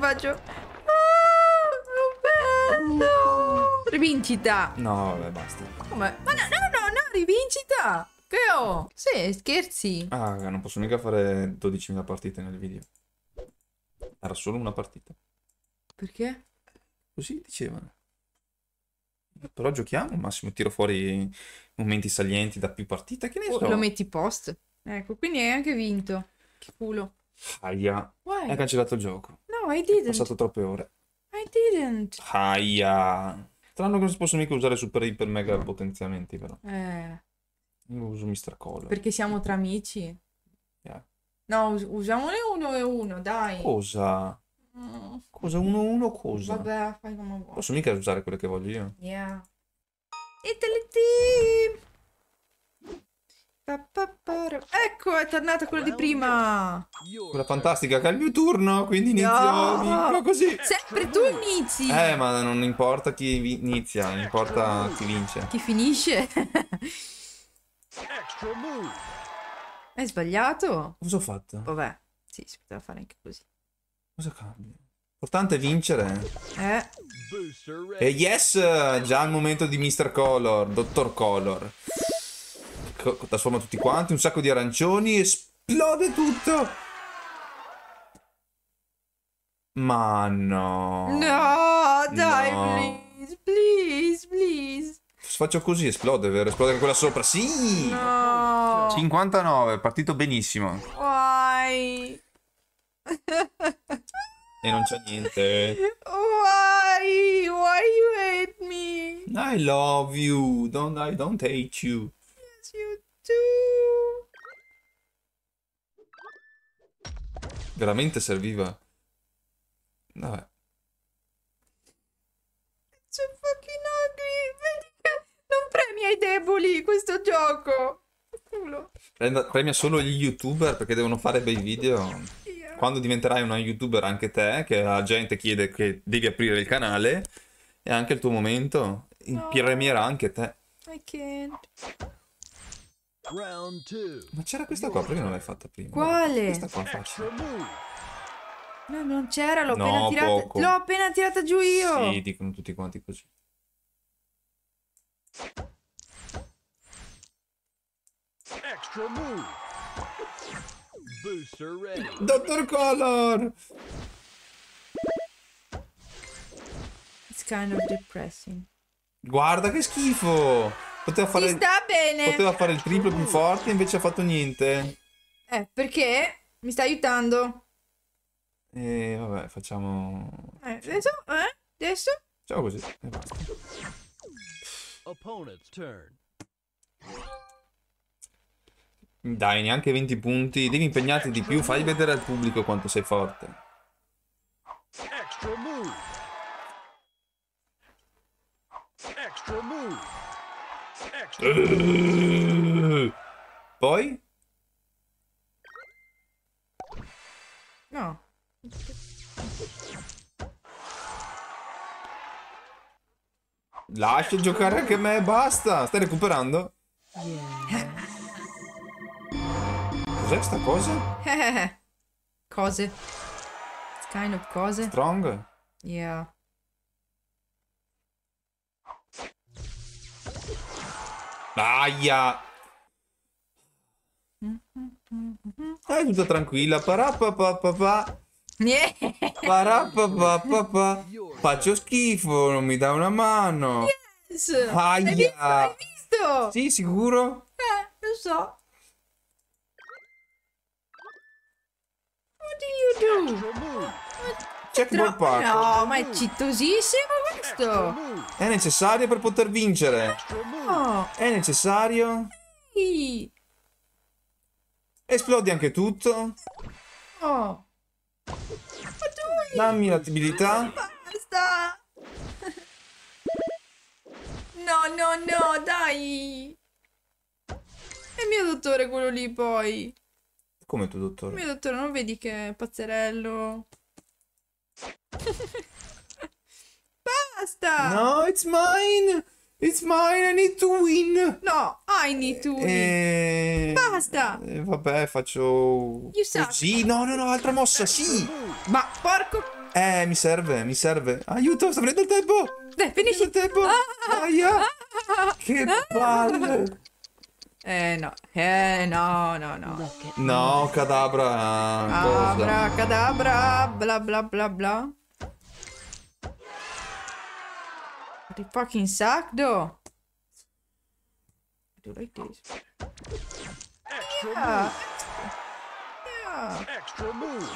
faccio... Ah, bello! Rivincita! No, vabbè, basta. Come? Ma no, no, no, no, rivincita! Che ho? Sì, scherzi. Ah, non posso mica fare 12.000 partite nel video. Era solo una partita. Perché? Così dicevano. Però giochiamo, massimo tiro fuori momenti salienti da più partite, che ne oh, so. Lo metti post. Ecco, quindi hai anche vinto. Che culo. Aia. Hai cancellato il gioco. No, I didn't. Ho passato troppe ore. I didn't. Aia. Tranne che non si possono mica usare super iper mega potenziamenti, però. Eh. Io uso Mr. Cola. Perché siamo tra amici. Yeah. No, us- usiamone uno e uno, dai. Cosa? Mm. Cosa? Uno e uno cosa? Vabbè, fai come vuoi. Posso mica usare quelle che voglio io? Yeah. Italy Team! Ecco, è tornata quella di prima. Quella fantastica, che è il mio turno, quindi inizio no. così. Sempre tu inizi. Eh, ma non importa chi inizia, importa chi vince. Chi finisce. Hai sbagliato? Cosa ho fatto? Vabbè, sì, si poteva fare anche così. Cosa cambia? L'importante è vincere. Eh. E yes, già il momento di Mr. Color, Dottor Color trasforma tutti quanti, un sacco di arancioni, esplode tutto! Ma no! No, dai, no. please, please, please! Faccio così, esplode, vero? Esplode anche quella sopra, sì! No. 59, partito benissimo. Why? e non c'è niente. Why? Why you hate me? I love you. Don't I don't hate you you do. Veramente serviva. Vabbè. It's so fucking ugly. Vedi che non premia i deboli questo gioco. Culo. Premia solo gli youtuber perché devono fare bei video. Quando diventerai una youtuber anche te, che la gente chiede che devi aprire il canale, è anche il tuo momento. No. Premierà anche te. I can't. Ma c'era questa qua, perché non l'hai fatta prima? Quale? Questa qua facile. No, non c'era, l'ho no, appena tirata. L'ho appena tirata giù io. Sì, dicono tutti quanti così. Extra move. Booster ready. Dottor Color. It's kind of depressing. Guarda che schifo. Poteva fare, Ci sta bene. Poteva fare il triplo più forte, invece ha fatto niente. Eh, perché? Mi sta aiutando. E vabbè, facciamo... Eh, adesso, eh, adesso. Facciamo così, e basta. Dai, neanche 20 punti. Devi impegnarti di più. Fai vedere al pubblico quanto sei forte. poi? No. Lascia giocare anche me, basta! Stai recuperando? Yeah. Cos'è questa cosa? cose. Kind of cose. Strong? Yeah. Aia! È eh, tutta tranquilla. Parapapapapà. Yeah. Parapapapapà. Faccio schifo, non mi dà una mano. Yes. Aia! Hai visto? Hai visto? Sì, sicuro? Eh, lo so. What do you do? What? Checkpoint Park. No, ma è cittosissimo questo. È necessario per poter vincere. No. È necessario. Sì. Esplodi anche tutto. No. Dammi l'attività. Basta. No, no, no, dai. È mio dottore quello lì poi. Come tuo dottore? Il mio dottore, non vedi che è pazzerello? Basta! No, it's mine! It's mine, I need to win! No, I need to win! E... Eh, Basta! E eh, vabbè, faccio... You suck. G. No, no, no, altra mossa, sì! Ma, porco... Eh, mi serve, mi serve. Aiuto, sta prendendo il tempo! Dai, eh, finisci! il tempo! Ah, Aia! Ah, che palle! Eh no, eh no, no, no. No, cadabra. Cadabra, cadabra, bla bla bla bla. The fucking sack though. I do like this. Extra yeah. yeah. Extra move.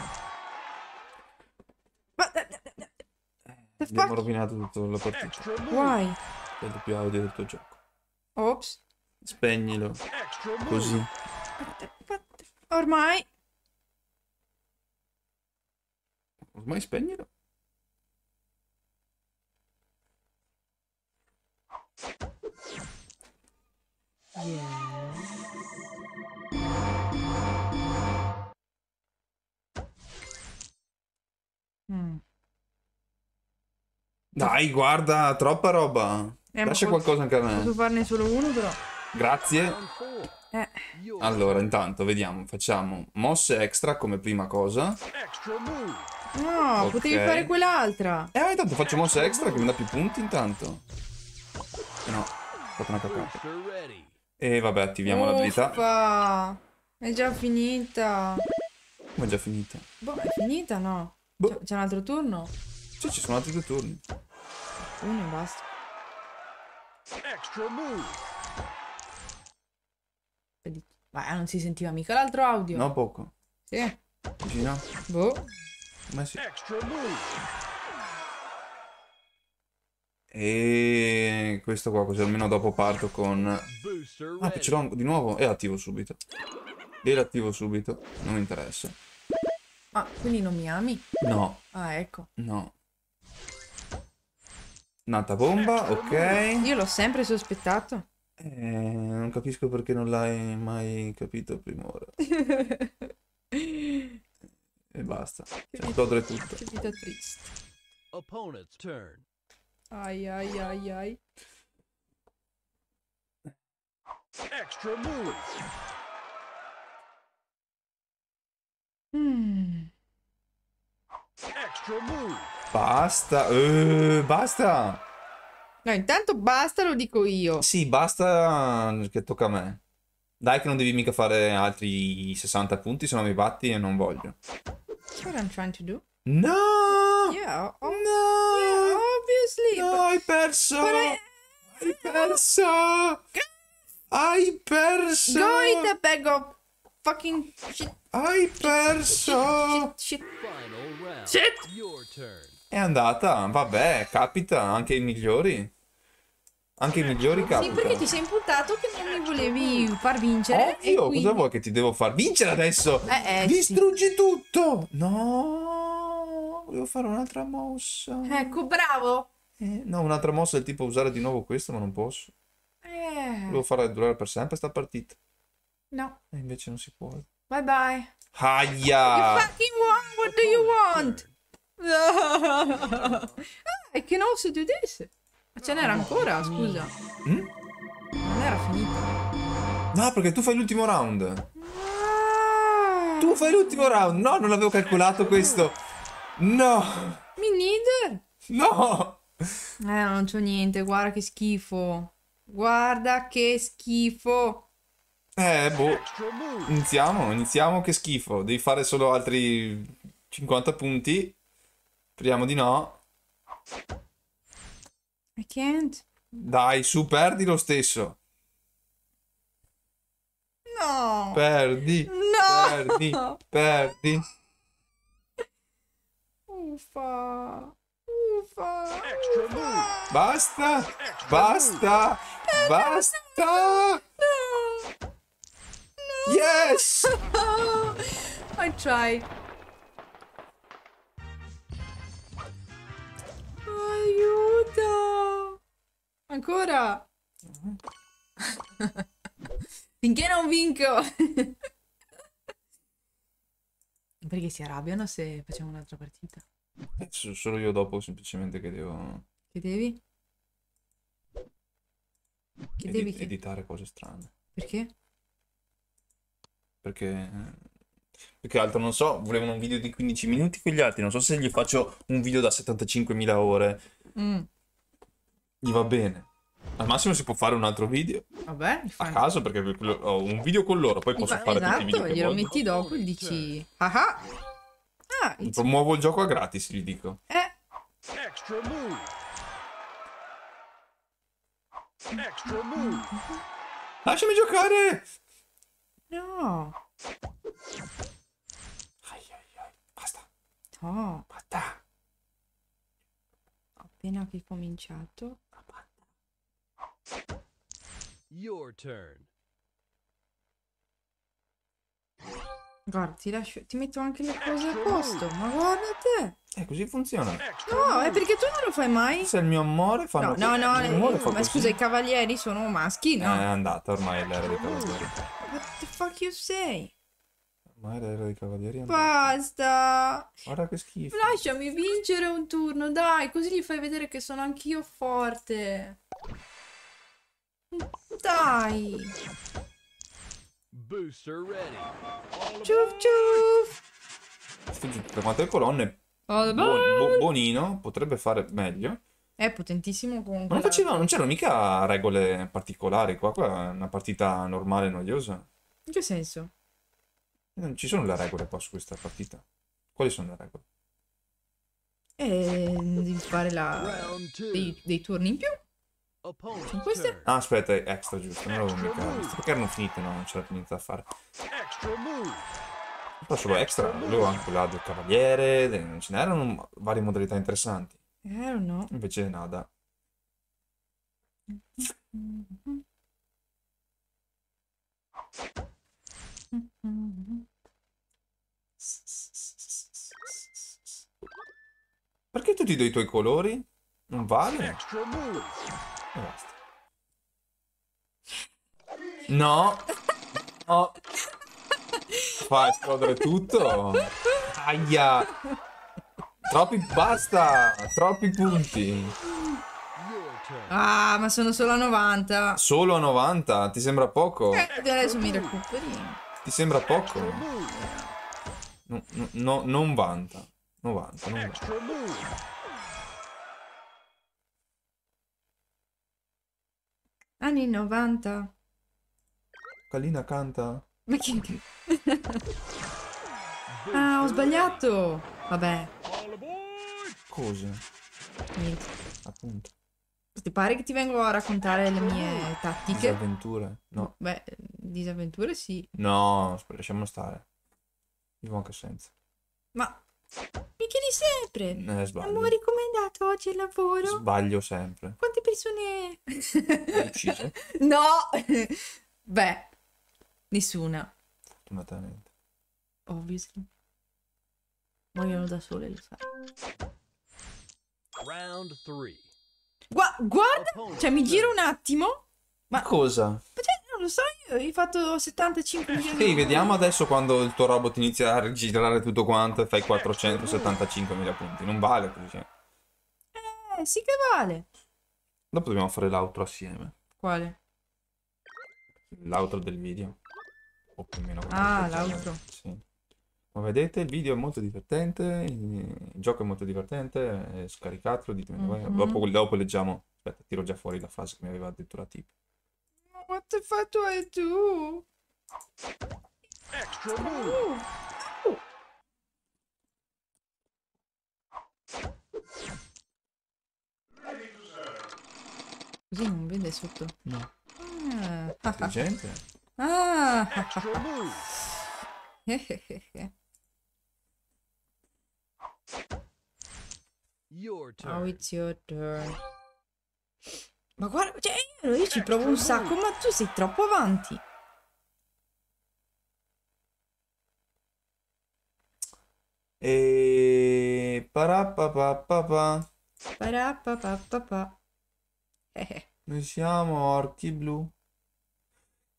Ma eh, eh, eh, Abbiamo fuck? rovinato tutto la partita. Why? È il più audio del tuo gioco. Ops. Spegnilo. Così. Ormai. Ormai spegnilo. Yeah. Mm. Dai, guarda, troppa roba. Eh, Lascia qualcosa anche a me. Posso farne solo uno, però. Grazie. Eh. Allora, intanto, vediamo, facciamo mosse extra come prima cosa. No, ah, okay. potevi fare quell'altra. Eh, intanto faccio mosse extra che mi dà più punti intanto. Eh no, ho fatto una cacata. E vabbè, attiviamo l'abilità. È già finita. Ma è già finita? Boh, è finita no? Boh. C'è un altro turno? Sì, ci sono altri due turni. Uno e basta. Extra move. Ma non si sentiva mica l'altro audio. No, poco. Sì. Dici Boh. Ma sì. E questo qua così almeno dopo parto con... Ah, ce l'ho di nuovo? E attivo subito. E l'attivo subito. Non mi interessa. Ah, quindi non mi ami? No. Ah, ecco. No. Nata bomba, ok. Io l'ho sempre sospettato. Eh, non capisco perché non l'hai mai capito prima ora. e basta. Esplodere cioè, tutto. Che triste. Opponent's turn. Ai ai ai ai. Extra move. Mm. Extra move. Basta, uh, basta. No, intanto basta, lo dico io. Sì, basta eh, che tocca a me. Dai che non devi mica fare altri 60 punti, se no mi batti e non voglio. That's what I'm trying to do. No! Yeah, oh, oh. no! Yeah, obviously! No, but... hai perso! I... Hai perso! hai perso! Go in the bag of fucking shit! Hai perso! Shit, shit, shit. shit. È andata, vabbè, capita anche i migliori. Anche i migliori capita. Sì, perché ti sei imputato che non mi volevi far vincere. io quindi... cosa vuoi che ti devo far vincere adesso? Eh, eh, Distruggi sì. tutto! No, volevo fare un'altra mossa. Ecco, bravo! Eh, no, un'altra mossa del tipo usare di nuovo questo, ma non posso. Eh. Volevo farla durare per sempre sta partita. No. E invece non si può. Bye bye. Aia! You fucking want, what do you want? Ah, I can also do this. Ma ce n'era ancora, scusa. Mm? Non era finita. No, perché tu fai l'ultimo round. Ah. Tu fai l'ultimo round. No, non avevo calcolato questo. No. Mi need? No. Eh, non c'ho niente. Guarda che schifo. Guarda che schifo. Eh, boh. Iniziamo, iniziamo. Che schifo. Devi fare solo altri 50 punti. Speriamo di no. I can't. Dai, su, perdi lo stesso. No. Perdi. No. Perdi. Perdi. Uffa. Uffa. Uffa. Basta. Basta. Basta. No. no. Yes. I tried. Aiuto! Ancora! Finché non vinco! Perché si arrabbiano se facciamo un'altra partita? Solo io dopo semplicemente che devo... Che devi? Che devi che... editare cose strane. Perché? Perché eh, più che altro, non so, volevano un video di 15 minuti con gli altri, non so se gli faccio un video da 75.000 ore. Mm. Gli va bene. Al massimo si può fare un altro video. Vabbè, fai... a caso perché ho un video con loro, poi posso esatto, fare esatto, tutti i esatto, video. Esatto, glielo metti dopo e gli dici ah ah. ah promuovo il gioco a gratis, gli dico. Eh. Extra move. Extra move. Lasciami giocare. No. Ai ai ai, basta. Oh. Basta. Appena che ho cominciato. Your turn. Guarda, ti, lascio, ti metto anche le ecco. cose a posto, ma guarda te. Eh, così funziona. No, è perché tu non lo fai mai. Se il mio amore fa... No, no, no, amore no, eh, fa ma scusa, i cavalieri sono maschi, no? È andata ormai l'era dei cavalieri. Ah. What the fuck you say? Ma ero i cavalieri andati. Basta! Guarda che schifo. Lasciami vincere un turno, dai, così gli fai vedere che sono anch'io forte. Dai! Booster ready. Ciuf ciuf! Sto le colonne. Bo bo bonino potrebbe fare meglio. È potentissimo comunque. Ma non faceva, non c'erano mica regole particolari qua, qua è una partita normale, noiosa. In che senso? Non ci sono le regole qua su questa partita. Quali sono le regole? E eh, devi fare la... dei, dei turni in più. queste? Ah, aspetta, extra giusto, non l'avevo mica Perché erano finite, no? Non c'era più niente da fare. Però solo extra, avevo anche là del cavaliere, non ce n'erano varie modalità interessanti. I eh, don't know. Invece nada. Perché tu ti do i tuoi colori? Non vale? E eh, basta. No! Oh. Fa esplodere tutto! Aia! Troppi, basta! Troppi punti. Ah, ma sono solo a 90. Solo a 90? Ti sembra poco? Eh, adesso mi recuperi. Ti sembra poco? No, no, non vanta. 90, non vanta. Anni 90. Kalina canta. Ma chi... ah, ho sbagliato! Vabbè. Scusa. Niente. Appunto. Ti pare che ti vengo a raccontare le mie tattiche? Disavventure? No. Boh, beh, disavventure sì. No, lasciamo stare. Vivo anche senza. Ma mi chiedi sempre. Eh, sbaglio. Amore, com'è andato oggi il lavoro? Sbaglio sempre. Quante persone... Uccise? no! Beh, nessuna. Fortunatamente. Ovviously. Muoiono da sole, lo sai. Gua guarda, cioè mi giro un attimo. Ma cosa? Cioè, non lo so, io hai fatto 75 eh, milioni. Sì, vediamo adesso quando il tuo robot inizia a rigirare tutto quanto e fai 475 mila punti. Non vale così. Eh, sì che vale. Dopo dobbiamo fare l'altro assieme. Quale? L'altro del video. O più o meno. Ah, l'altro. Sì. Come vedete il video è molto divertente, il gioco è molto divertente, scaricatelo, ditemi, mm -hmm. dopo, dopo, leggiamo, aspetta, tiro già fuori la fase che mi aveva detto la tip. Quanto hai fatto hai tu? Extra move! Uh. Così non vede sotto? No. Ah. Gente. Ah. Extra move! Eh, eh, eh, Now it's your turn. Ma guarda, cioè, io ci provo un sacco, ma tu sei troppo avanti. E parapapapapa. Parapapapapa. Eh, eh. Noi siamo orchi blu.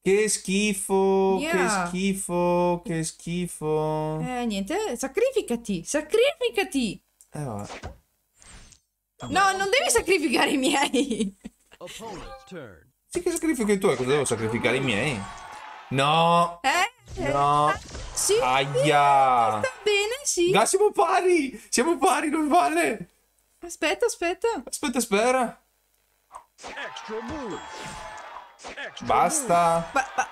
Che schifo, yeah. che schifo, che schifo. Eh, niente, eh, sacrificati, sacrificati. Eh, vabbè. no, non devi sacrificare i miei. sì che sacrifico i tuoi, eh, cosa devo sacrificare i miei? No. Eh? eh. No. Eh, sì. Aia. Sta bene, sì. Ma siamo pari, siamo pari, non vale. Aspetta, aspetta. Aspetta, spera. Extra move. Basta. Ba uh, ba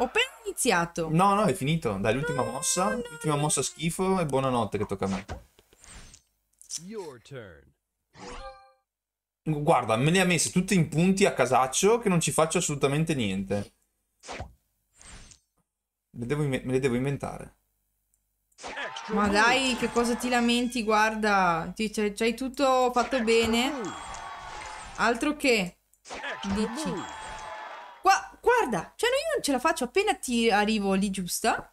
ho appena iniziato. No, no, è finito. Dai, l'ultima mossa. L'ultima mossa schifo e buonanotte che tocca a me. Guarda, me le ha messe tutte in punti a casaccio che non ci faccio assolutamente niente. le devo, me le devo inventare. Ma dai, che cosa ti lamenti, guarda. C'hai tutto fatto bene. Altro che... Dici... Guarda, cioè io non ce la faccio appena ti arrivo lì giusta.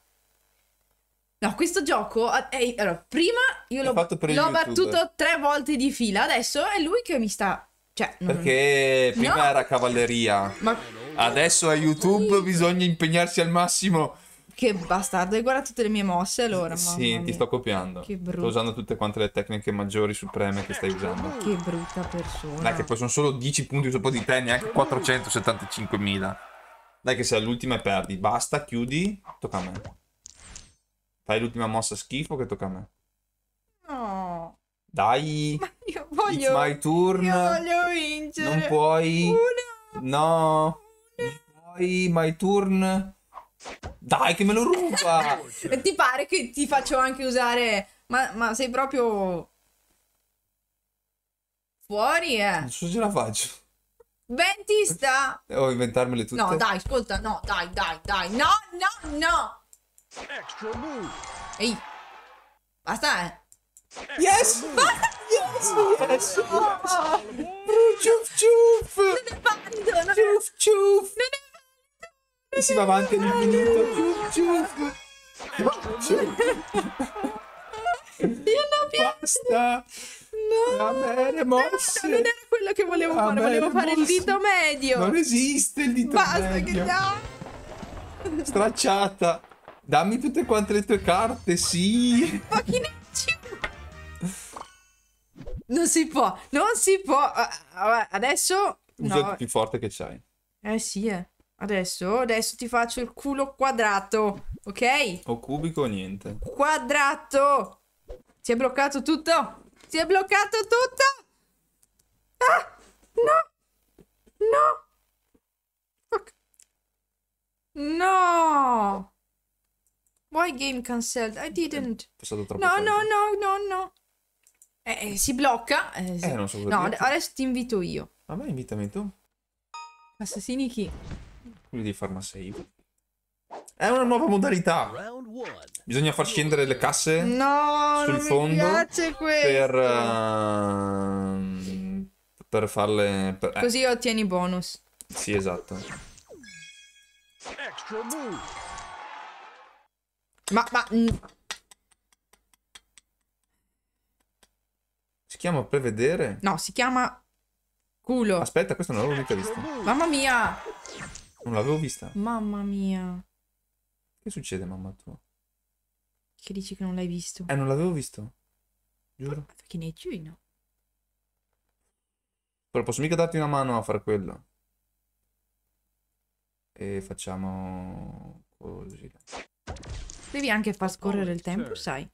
No, questo gioco, eh, allora, prima io l'ho, fatto per l'ho battuto tre volte di fila, adesso è lui che mi sta... Cioè, Perché prima no. era cavalleria, Ma... adesso è YouTube, sì. bisogna impegnarsi al massimo. Che bastardo, hai guardato tutte le mie mosse allora. Sì, ti sto copiando. Che brutta. Sto usando tutte quante le tecniche maggiori supreme che stai usando. Che brutta persona. Dai, che poi sono solo 10 punti sopra di te, neanche 475.000. Dai che se l'ultima perdi. Basta, chiudi. Tocca a me. Fai l'ultima mossa schifo che tocca a me. No. Dai. Ma io voglio... It's my turn. Io voglio vincere. Non puoi. Una. No. Non puoi. My turn. Dai che me lo ruba. ti pare che ti faccio anche usare... Ma, ma sei proprio... Fuori, eh. Non so se ce la faccio. Ventista! Devo inventarmele tutte. No, dai, ascolta, no, dai, dai, dai. No, no, no! Ehi! Basta, eh! Yes! Basta! Yes, yes! Ciuf, ciuf! Non è valido! ciuf, ciuf! Non è valido! E si va avanti all'infinito. Ciuf, ciuf! ciuf, ciuf. Io non piace! Basta! No, Vabbè, mosse. non era quello che volevo Vabbè, fare, volevo fare mosse. il dito medio. Non esiste il dito Basta medio. Basta che no. Stracciata. Dammi tutte quante le tue carte, sì. Pacchinecci. Non si può, non si può. Ah, ah, ah, adesso... Usa no. il più forte che c'hai. Eh sì, eh. Adesso, adesso ti faccio il culo quadrato, ok? O cubico o niente. Quadrato! Si è bloccato tutto? Si è bloccato tutto? Ah! No! No! No! Why game cancelled? I didn't. No, no, no, no, no. Eh, eh, si blocca. Eh, eh non so No, ad adesso ti invito io. Ma me invitami tu. Assassini chi? Quelli di Pharma Save. È una nuova modalità. Bisogna far scendere le casse no, sul fondo per, uh, per farle. Per, eh. Così ottieni bonus. Sì, esatto. Ma, ma. Mm. Si chiama prevedere? No, si chiama culo. Aspetta, questa non l'avevo mica vista. Mamma mia! Non l'avevo vista. Mamma mia. Che succede, mamma tua? Che dici che non l'hai visto? Eh, non l'avevo visto. Giuro. Perché ne hai no? Però posso mica darti una mano a fare quello. E facciamo così. Devi anche far scorrere il tempo, sai.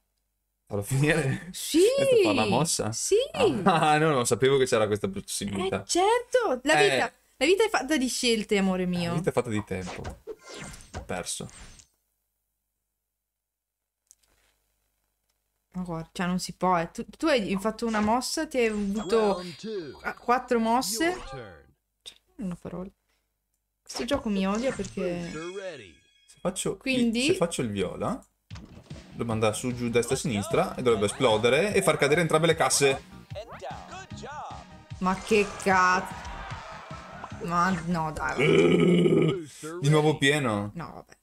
Farlo finire? Sì! Eh, la mossa? Sì! Ah, no, non sapevo che c'era questa possibilità. Eh, certo! La eh. vita, eh. la vita è fatta di scelte, amore mio. La vita è fatta di tempo. Ho perso. Ma guarda, cioè non si può. Eh. Tu, tu, hai fatto una mossa, ti hai avuto quattro mosse. Cioè, non ho parole. Questo gioco mi odia perché... Se faccio, Quindi... se faccio il viola, devo andare su, giù, destra, sinistra e dovrebbe esplodere e far cadere entrambe le casse. Ma che cazzo. Ma no, dai. Di nuovo pieno. No, vabbè.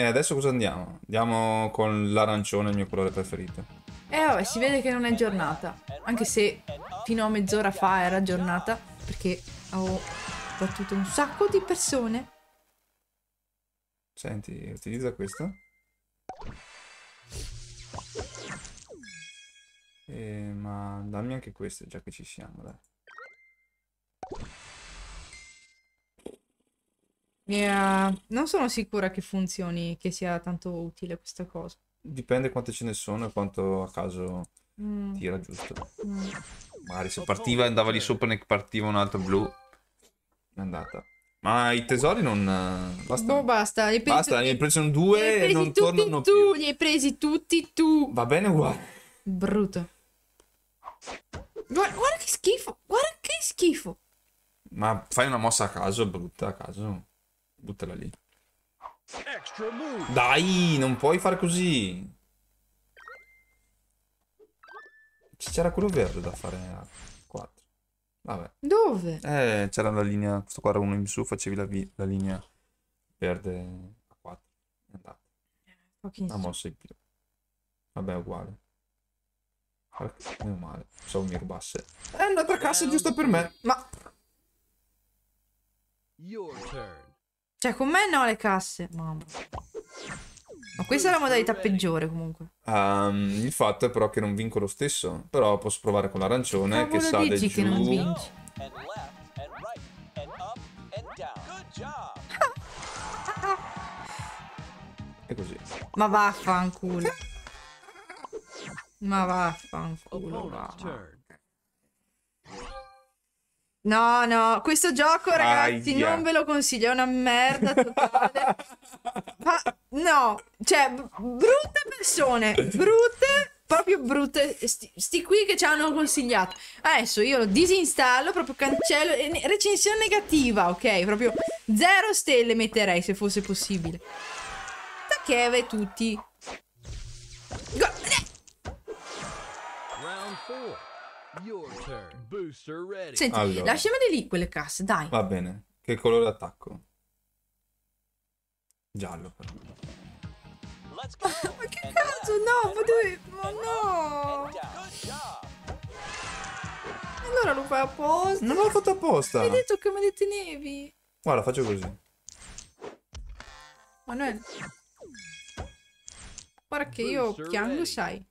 E adesso cosa andiamo? Andiamo con l'arancione, il mio colore preferito. Eh vabbè, si vede che non è giornata. Anche se fino a mezz'ora fa era giornata, perché ho battuto un sacco di persone. Senti, utilizza questo. Eh, ma dammi anche questo, già che ci siamo, dai. E, uh, non sono sicura che funzioni, che sia tanto utile questa cosa. Dipende quante ce ne sono e quanto a caso mm. tira giusto. Mm. Magari se partiva andava lì sopra ne partiva un altro blu. È andata. Ma i tesori non... Eh, basta. No, boh, basta. Li presi basta, ne hai preso due e non tornano tu, Li hai presi tutti tu. Va bene uguale. Brutto. Guarda, guarda che schifo. Guarda che schifo. Ma fai una mossa a caso, brutta a caso. Buttala lì. Dai, non puoi fare così. C'era quello verde da fare eh, a 4. Vabbè. Dove? Eh, c'era la linea, questo qua era uno in su, facevi la, la linea verde a 4. È andato. Pochissimo. La mossa in più. Vabbè, è uguale. Meno male, pensavo mi rubasse. È un'altra cassa giusta per me, ma... Your turn. Cioè, con me no le casse. Mamma. Ma questa è la modalità peggiore comunque. Um, il fatto è però che non vinco lo stesso. Però posso provare con l'arancione ah, che sale dici giù. Che non vinci. E così. Ma vaffanculo. Ma vaffanculo. Va. No, no, questo gioco ragazzi Aia. non ve lo consiglio, è una merda totale. Ma no, cioè brutte persone, brutte, proprio brutte, sti, sti qui che ci hanno consigliato. Adesso io lo disinstallo, proprio cancello, recensione negativa, ok? Proprio zero stelle metterei se fosse possibile. Da Takeve tutti. Senti, allora. lasciamele lì quelle casse, dai. Va bene. Che colore attacco? Giallo, però. Ah, ma che cazzo? No, ma dove... Ma no! Allora lo fai apposta? Non l'ho fatto apposta! Mi hai detto che me le tenevi! Guarda, faccio così. Manuel. Guarda che io piango, sai. Che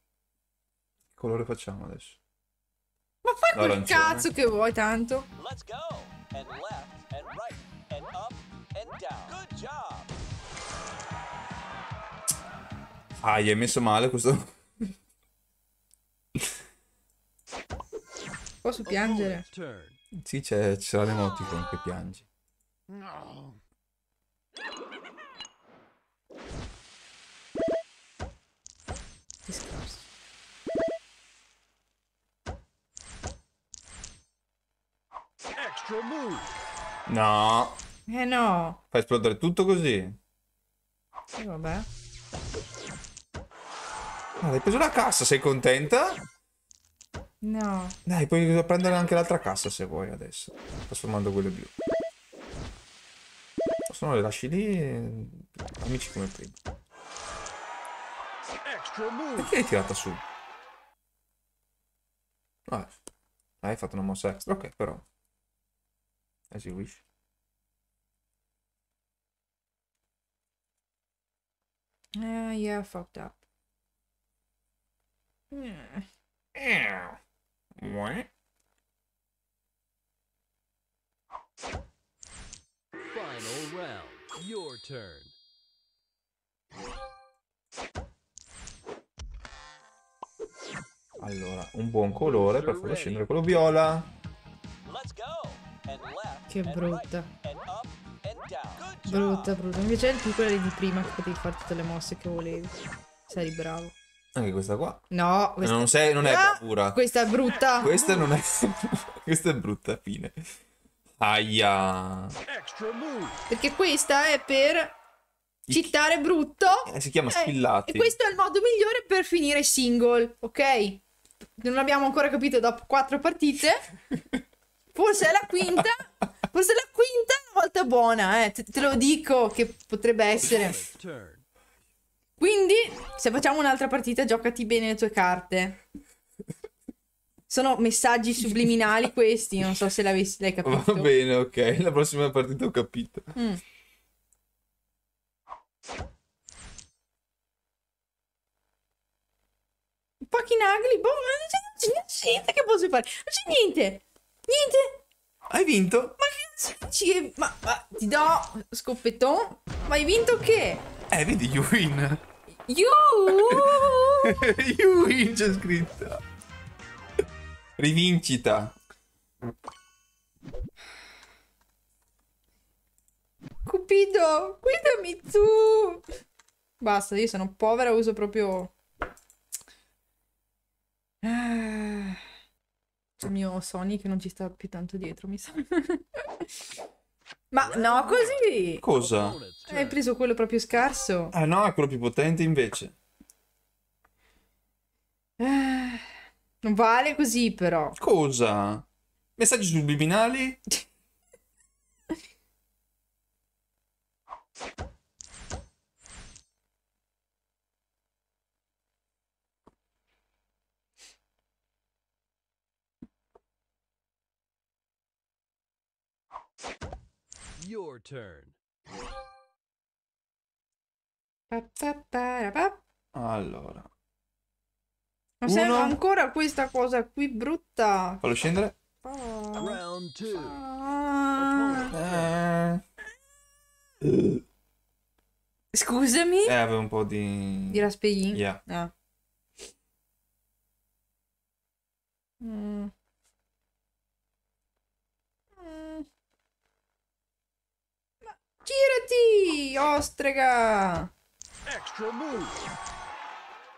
colore facciamo adesso? Ma fai quel cazzo che vuoi tanto. Let's go. And left and right and up and down. Good job. Ah, gli hai messo male questo. Posso piangere? Sì, c'è, c'è l'emoticon che piangi. No. No. Eh no. Fa esplodere tutto così. Sì, vabbè. Ah, hai preso la cassa, sei contenta? No. Dai, puoi prendere anche l'altra cassa se vuoi adesso. Trasformando quelle blu. Se no le lasci lì amici come prima. Perché l'hai tirata su? Vabbè. hai fatto una mossa extra, ok, però as you wish. Eh, uh, yeah, fucked up. Yeah. Ew. What? Final round. Your turn. Allora, un buon colore per far scendere quello viola. Che brutta. Brutta, brutta. Invece è il più di prima che potevi fare tutte le mosse che volevi. Sei bravo. Anche questa qua. No, questa non, sei, non è bravura. Questa è brutta. Questa non è. questa è brutta, fine. Aia. Perché questa è per Cittare brutto. Eh, si chiama eh, spillati. Eh, e questo è il modo migliore per finire single, ok? Non abbiamo ancora capito dopo quattro partite. Forse è la quinta. Forse la quinta volta buona, eh. Te, te lo dico che potrebbe essere. Quindi, se facciamo un'altra partita, giocati bene le tue carte. Sono messaggi subliminali questi, non so se l'hai capito. Va bene, ok. La prossima partita ho capito. Mm. Fucking ugly, boh, ma non c'è niente che posso fare. Non c'è niente. Niente. Hai vinto? Ma ci... Ma, ma, ti do scoppetton? Ma hai vinto che? Eh, vedi, you win. You! you win c'è scritto. Rivincita. Cupido, guidami tu. Basta, io sono povera, uso proprio... Ah il mio Sony che non ci sta più tanto dietro, mi sa. Ma no, così! Cosa? Hai preso quello proprio scarso. Ah no, è quello più potente invece. Eh, non vale così però. Cosa? Messaggi subliminali? your turn. Allora. Ma serve ancora questa cosa qui brutta. Fallo scendere. Ah. Round 2. Ah. Eh. eh. Scusami. Eh, avevo un po' di... Di raspeglino? Yeah. Ah. Mm. Girati, ostrega!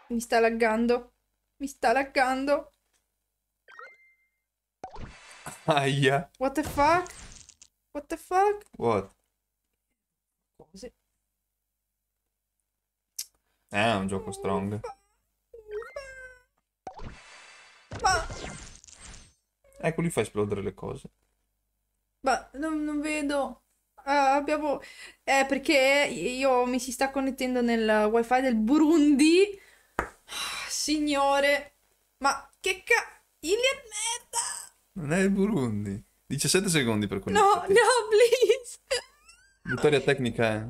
Mi sta laggando. Mi sta laggando. Aia. What the fuck? What the fuck? What? Cose. Eh, è un gioco strong. Ma... Ecco, lui fa esplodere le cose. Ma non, non vedo. Uh, abbiamo... Eh, perché io mi si sta connettendo nel wifi del Burundi. Ah, signore. Ma che ca... Ilian merda! Non è il Burundi. 17 secondi per quello. No, no, please! Vittoria tecnica, eh.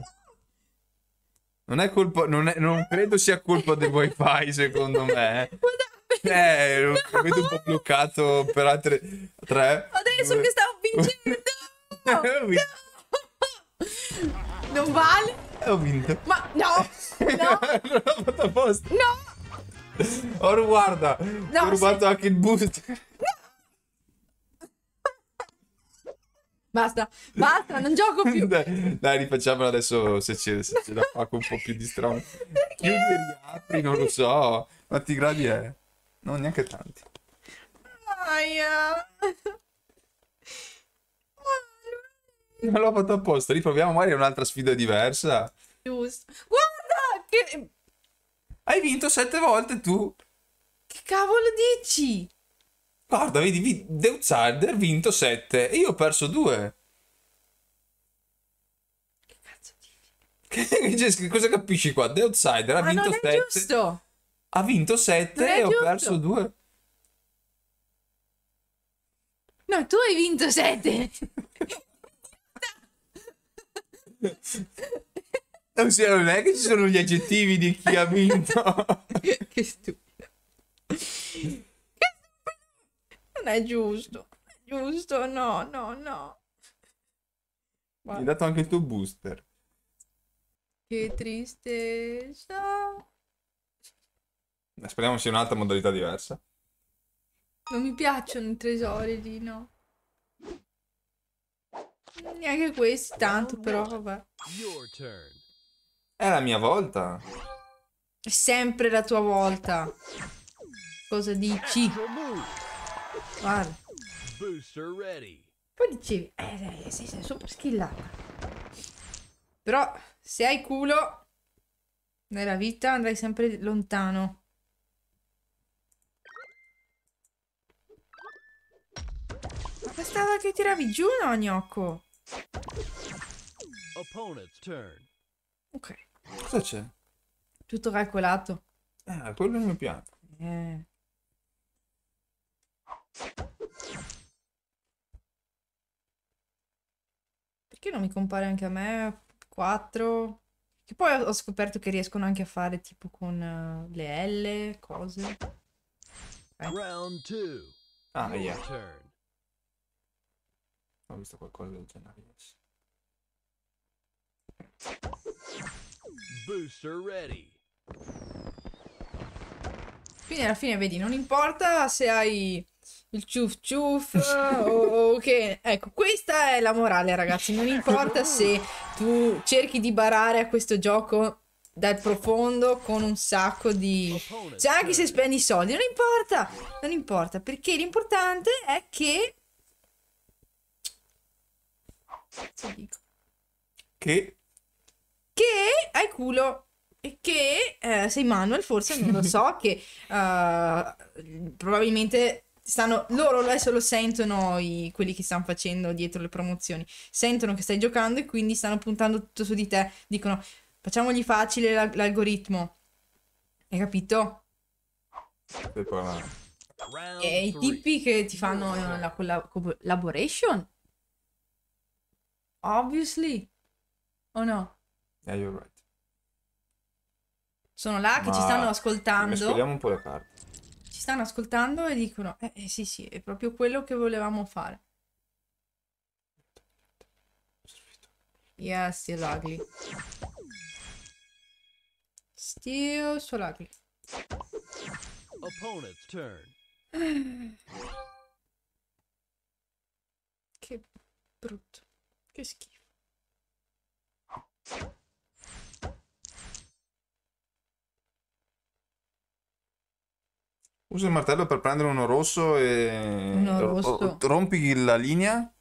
Non è colpa... Non, è... non credo sia colpa del wifi, secondo me. eh, no. lo vedo un po' bloccato per altre... Tre... Adesso due... che stavo vincendo! no, no non vale. Ho vinto. Ma no, no. non l'ho fatto apposta. No. Ora oh, guarda, no, ho rubato sì. anche il boost. Basta, basta, non gioco più. Dai, dai rifacciamola adesso se ce, se ce la fa con un po' più di strano. Chiudi e riapri, non lo so. Quanti gradi è? Non neanche tanti. Aia. Non l'ho fatto apposta. Riproviamo magari un'altra sfida diversa. Giusto. Guarda! Che... Hai vinto sette volte tu. Che cavolo dici? Guarda, vedi, The Outsider ha vinto sette e io ho perso due. Che cazzo dici? Cosa capisci qua? The Outsider ha Ma vinto 7. giusto. Ha vinto 7 e ho perso due. No, tu hai vinto sette. Non, sì, non è che ci sono gli aggettivi di chi ha vinto. che stupido. Non è giusto. giusto, no, no, no. Guarda. Hai dato anche il tuo booster. Che tristezza. Speriamo sia un'altra modalità diversa. Non mi piacciono i tesori di no. Neanche questi tanto, però vabbè. È la mia volta. È sempre la tua volta. Cosa dici? Guarda. Poi dicevi, eh dai, sei, sei super skillata. Però se hai culo nella vita andrai sempre lontano. Ma bastava che tiravi giù, no, gnocco? Ok. Cosa c'è? Tutto calcolato. Eh, quello è il mio piano. Eh. Perché non mi compare anche a me 4? Che poi ho scoperto che riescono anche a fare tipo con uh, le L, cose. Eh. Round 2. Ah, yeah ho visto qualcosa del genere yes. Booster ready. Quindi alla fine vedi, non importa se hai il ciuf ciuf o, che... Ecco, questa è la morale ragazzi, non importa se tu cerchi di barare a questo gioco dal profondo con un sacco di... Cioè anche se spendi soldi, non importa, non importa, perché l'importante è che lo dico. Che? Che hai culo E che eh, sei Manuel, forse non lo so, che uh, probabilmente stanno, loro adesso lo sentono i, quelli che stanno facendo dietro le promozioni, sentono che stai giocando e quindi stanno puntando tutto su di te, dicono facciamogli facile l'al l'algoritmo, hai capito? E i tipi che ti fanno la collaboration Obviously. O oh no? Yeah, you're right. Sono là che Ma ci stanno ascoltando. Mescoliamo un po' le carte. Ci stanno ascoltando e dicono, eh, eh sì sì, è proprio quello che volevamo fare. Yeah, still ugly. Still so ugly. Opponent's turn. che brutto. Che schifo. Usa il martello per prendere uno rosso e... Uno rosso. Rompi la linea.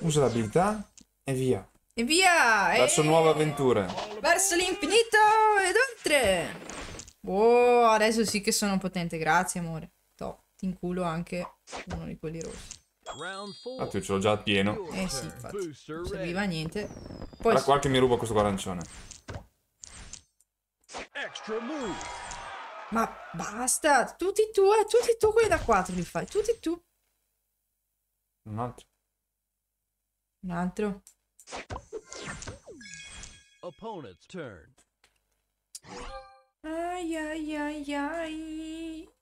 Usa l'abilità e via. E via! Verso e... Eh. nuove avventure. Verso l'infinito ed oltre! Oh, adesso sì che sono potente. Grazie, amore. Top. Ti inculo anche uno di quelli rossi. Infatti io ce l'ho già pieno. Eh sì, infatti. Non serviva niente. Poi... Tra qualche mi rubo questo guarancione. Ma basta, tutti tu, eh, tutti tu quelli da 4 li fai, tutti tu. Un altro. Un altro. Opponent's turn. Ai ai ai ai.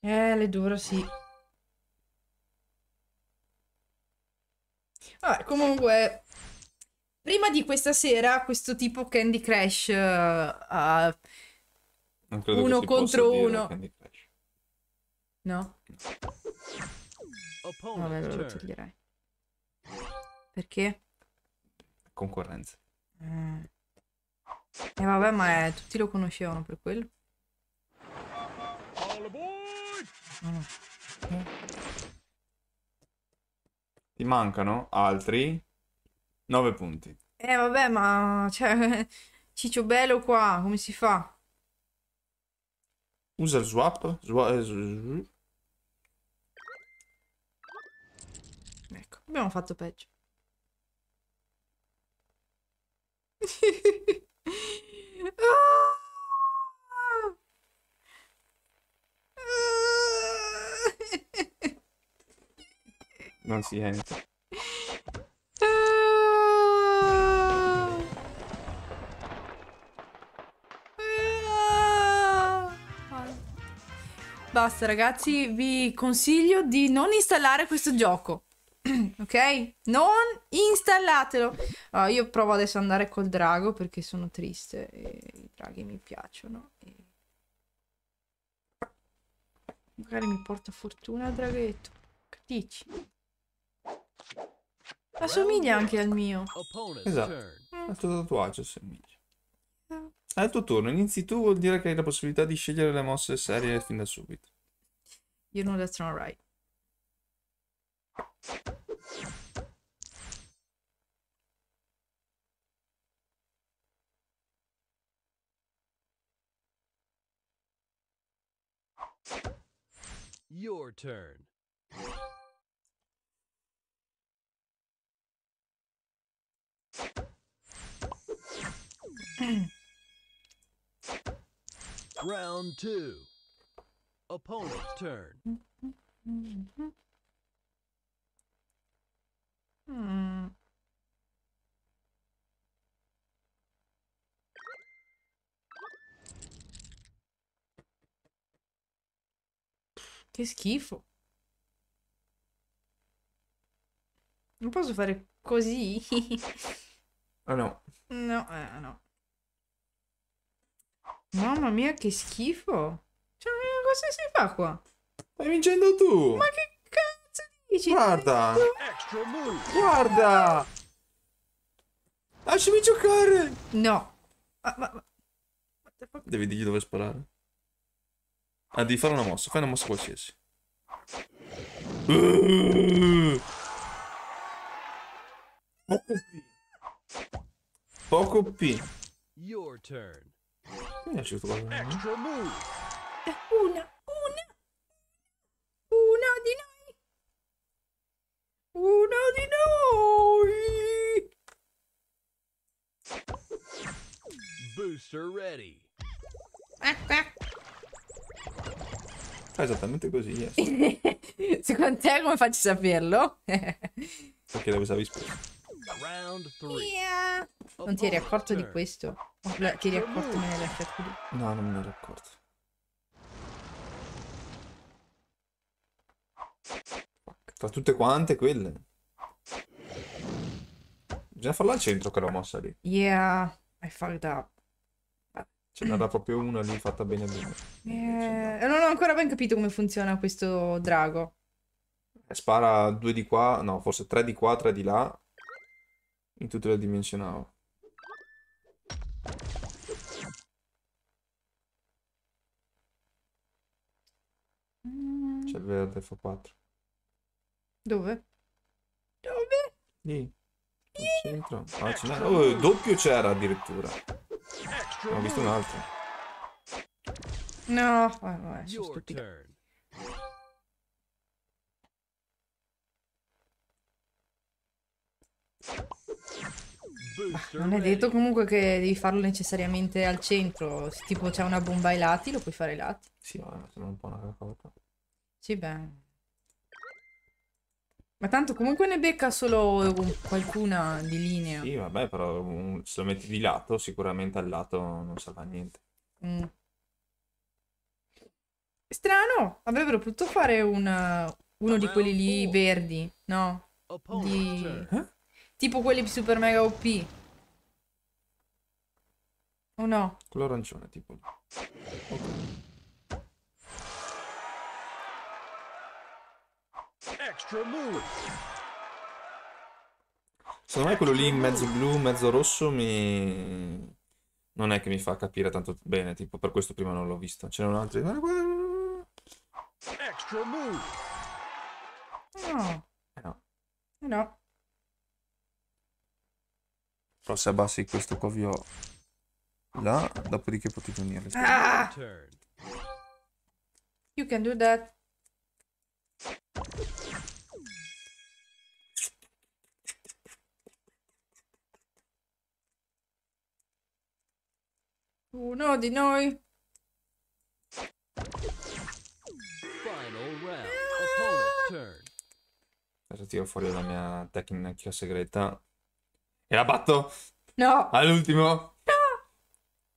Eh, le duro, sì. Vabbè, comunque, prima di questa sera, questo tipo Candy Crash uh, eh, uno contro uno. No? no. Vabbè, lo toglierai. Perché? Concorrenza. E eh. eh, vabbè, ma è... Eh, tutti lo conoscevano per quello. No, no. Eh. Ti mancano altri 9 punti. Eh vabbè, ma cioè, Ciccio bello qua, come si fa? Usa il swap. swap. Eh, ecco, abbiamo fatto peggio. ah! Non si entra. Basta ragazzi, vi consiglio di non installare questo gioco. ok? Non installatelo. Ah, io provo adesso ad andare col drago perché sono triste e i draghi mi piacciono. E... Magari mi porta fortuna il draghetto. Che dici? Assomiglia anche al mio. Esatto. Al tuo tatuaggio assomiglia. Al tuo turno, inizi tu vuol dire che hai la possibilità di scegliere le mosse serie fin da subito. You know that's not right. Your turn. Round two. Opponent's turn. Que schifo. Non posso fare così. Ah no. No, eh, no. Mamma mia, che schifo. Cioè, cosa si fa qua? Stai vincendo tu. Ma che cazzo dici? Guarda. Guarda. Lasciami giocare. No. Ma, ma, ma... Devi dirgli dove sparare. Ah, devi fare una mossa. Fai una mossa qualsiasi. Uh! Poco P. Your turn. Extra move. Eh, una, una. Uno di noi. Uno di noi. Booster ready. Ah, ah. Ah, esattamente così, yes. Secondo te come faccio a saperlo? Perché l'avevi saputo. Yeah. Non ti eri accorto di questo? No, ti eri accorto me ne eri accorto di... No, non me ne ero accorto. Tra tutte quante quelle. Bisogna farla al centro che l'ho mossa lì. Yeah, I fucked up. Ce n'era proprio una lì fatta bene bene. Yeah. Non ho ancora ben capito come funziona questo drago. Eh, spara due di qua, no, forse tre di qua, tre di là in tutta la Dimension Hour. C'è il verde F4. Dove? Dove? Lì. Al centro. Ah, ce n'è. Oh, doppio c'era addirittura. Ne ho visto un altro. No, vabbè, sono stupido. you non è detto comunque che devi farlo necessariamente al centro. Se tipo c'è una bomba ai lati, lo puoi fare ai lati. Sì, ma sembra un po' una cacota. Sì, beh. Ma tanto comunque ne becca solo qualcuna di linea. Sì, vabbè, però mm, se lo metti di lato, sicuramente al lato non sarà niente. Mm. Strano, avrebbero potuto fare una, uno di quelli lì verdi, no? Di... Eh? Tipo quelli super mega OP. O no? Quello arancione, tipo. Okay. Extra move. Secondo me quello lì in mezzo blu, mezzo rosso mi... Non è che mi fa capire tanto bene, tipo per questo prima non l'ho visto. C'era un altro... Extra move. No. Eh no. Eh no. Però se abbassi questo covio là, dopodiché potete unirli. Ah! You can do that. Uno di noi. Final round. Adesso tiro fuori la mia tecnica segreta e la batto? No. All'ultimo? No.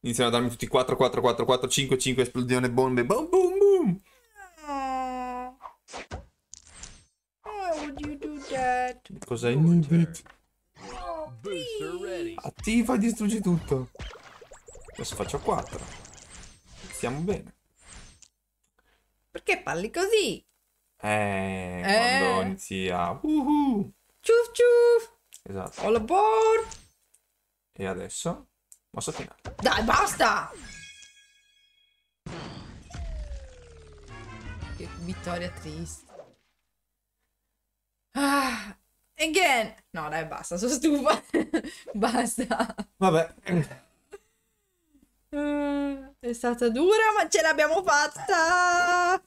Iniziano a darmi tutti 4, 4, 4, 4, 5, 5, esplosione, bombe. Boom, boom, boom. Oh. Why would you do that? Cos'è il Nubit? Oh, Attiva e distruggi tutto. Adesso faccio 4. Stiamo bene. Perché parli così? Eh, eh. quando inizia. Uhu. Ciuf ciuf. Esatto. All aboard! E adesso? Mossa finale. Dai, basta! Che vittoria triste. Ah, again! No, dai, basta, sono stufa. basta. Vabbè. Ah, è stata dura, ma ce l'abbiamo fatta!